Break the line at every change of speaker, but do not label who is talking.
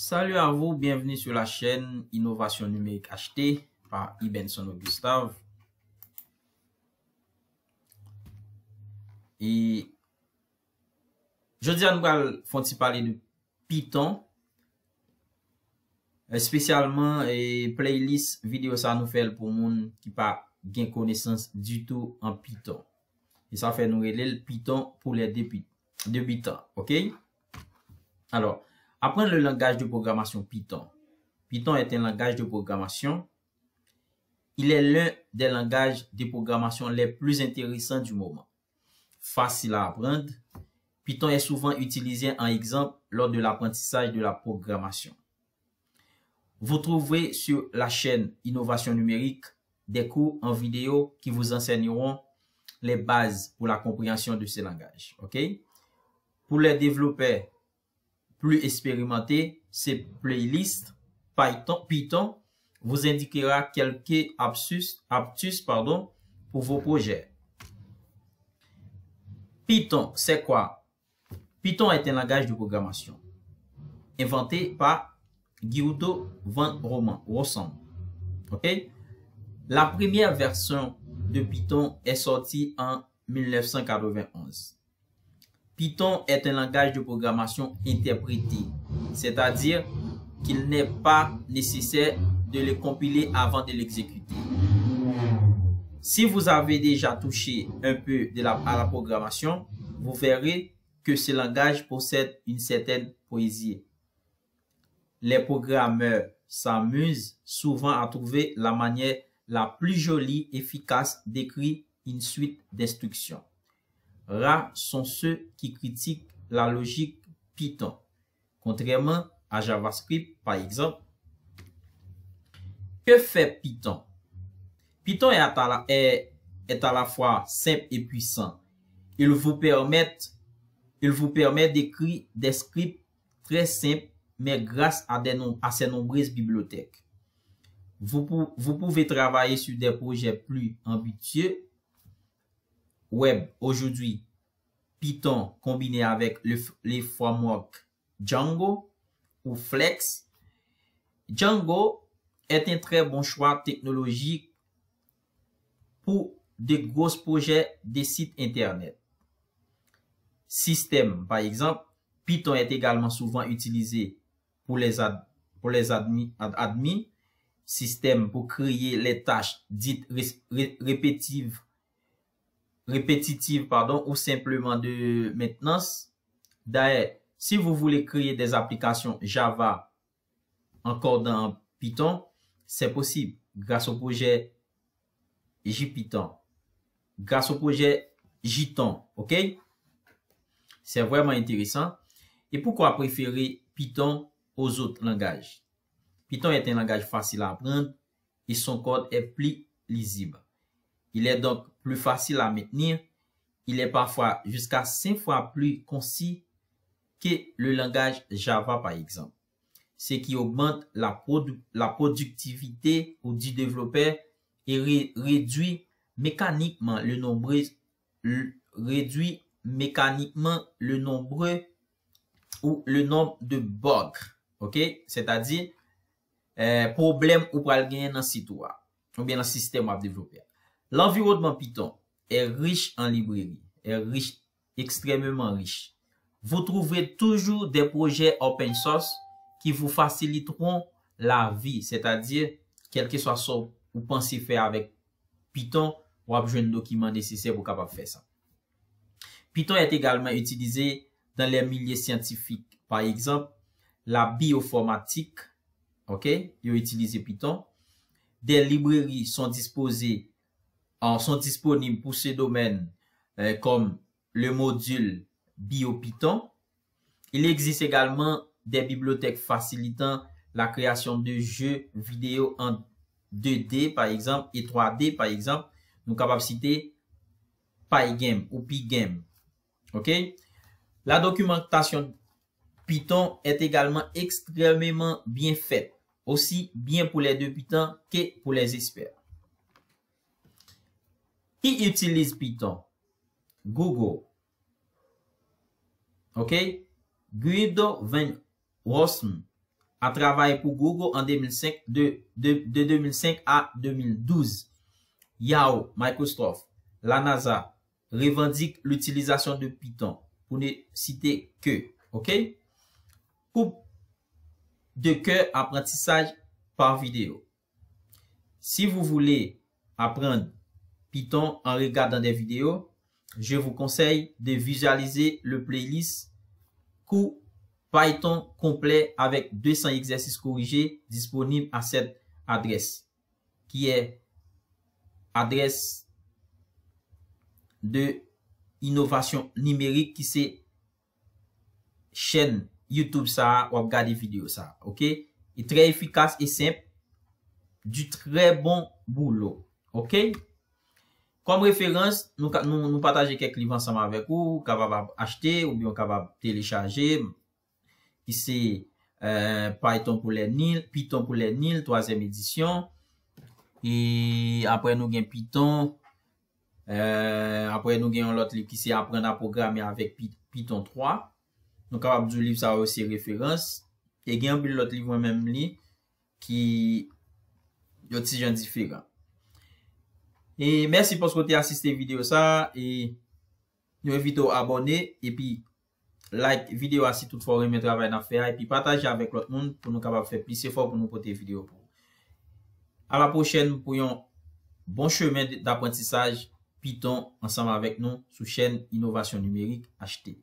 Salut a vous, bienvenue sur la chaîne Innovation Numérique HT par Ibenzono Gustav. Je dis à nous qu'il faut parler de Python. Spécialement, playlist vidéo ça nous fait le poumon qui pas gain connaissance du tout en Python. Et ça fait nous reler le Python pour les débutants. Alors, Apprendre le langage de programmation Python. Python est un langage de programmation. Il est l'un des langages de programmation les plus intéressants du moment. Facile à apprendre, Python est souvent utilisé en exemple lors de l'apprentissage de la programmation. Vous trouverez sur la chaîne Innovation numérique des cours en vidéo qui vous enseigneront les bases pour la compréhension de ces langages. OK? Pour les développeurs, plus expérimenté, ces playlists Python, Python vous indiquera quelques absus, aptus pardon, pour vos projets. Python, c'est quoi? Python est un langage de programmation inventé par Guido van Rossum. OK? La première version de Python est sortie en 1991. Python est un langage de programmation interprété, c'est-à-dire qu'il n'est pas nécessaire de le compiler avant de l'exécuter. Si vous avez déjà touché un peu à la programmation, vous verrez que ce langage possède une certaine poésie. Les programmeurs s'amusent souvent à trouver la manière la plus jolie, efficace d'écrire une suite d'instructions. Ra son se ki kritik la logik Python, kontrèman a JavaScript par exemple. Ke fè Python? Python est a la fwa simple et puissant. Il vous permet d'écrire des scripts très simples, mais grâce à ses nombreuses bibliothèques. Vous pouvez travailler sur des projets plus ambitieux. web aujourd'hui Python combiné avec le, les frameworks Django ou Flex. Django est un très bon choix technologique pour de gros projets de sites Internet. Système, par exemple, Python est également souvent utilisé pour les, ad, pour les système pour créer les tâches dites répétitives. répétives répétitive pardon, ou simplement de maintenance. D'ailleurs, si vous voulez créer des applications Java encore dans Python, c'est possible grâce au projet JPython, grâce au projet Jython, ok? C'est vraiment intéressant. Et pourquoi préférer Python aux autres langages? Python est un langage facile à apprendre et son code est plus lisible. Il est donc plus facile à maintenir. Il est parfois jusqu'à 5 fois plus concis que le langage Java par exemple. Ce qui augmente la productivité ou du développer et réduit mécaniquement le nombre de bugs. C'est-à-dire, euh, problèmes ou problèmes dans le système de développement. L'environnement Python e riche en librairie. E riche, ekstremement riche. Vou trouvez toujou de proje open source ki vou fasiliteron la vi. S'est a dire, kelke so aso ou pansi fè avèk Python ou apjoun dokiman desise vou kapap fè sa. Python et egalman utilize dan le milieu scientifique. Par exemple, la bioformatique. Ok? Yo utilize Python. De librairie son dispose en sont disponibles pour ces domaines euh, comme le module BioPython. Il existe également des bibliothèques facilitant la création de jeux vidéo en 2D par exemple et 3D par exemple. Nous capables citer Pygame ou Pygame. OK? La documentation Python est également extrêmement bien faite, aussi bien pour les débutants que pour les experts. Ki utilize piton? Google. Ok? Guido Van Rosem a travaye pou Google an 2005, de 2005 a 2012. Yao, Microsoft, la NASA, revendik l'utilizasyon de piton pou ne cite ke. Ok? Poupe de ke apprentissage par video. Si vous voulez apprendre en regardant des vidéos, je vous conseille de visualiser le playlist cours Python complet avec 200 exercices corrigés disponible à cette adresse qui est adresse de innovation numérique qui c'est chaîne YouTube ça ou regarder vidéo ça OK et très efficace et simple du très bon boulot OK Pomme referans, nou pataje kek liv ansama avek ou, ou kabab achete, ou biyon kabab telechaje, ki se eh, Python pou Lenil, Python pou Lenil, toazem edisyon, e apre nou gen Python, eh, apre nou gen yon lot liv ki se aprena programe avek Python 3, nou kabab diyo liv sa wese referans, e gen yon bil lot liv wèmèm li, ki yot si jen diferan. E mersi pou s'pote asiste video sa e nou evite ou abone e pi like video asite tout fòre mè dravay nan fè a e pi pataje avèk lòt moun pou nou kapap fè plis e fòp pou nou pote video pou. A la pochèn pou yon bon chèmen d'apwantisaj pi ton ansanm avèk nou sou chèn inovasyon numèrik achete.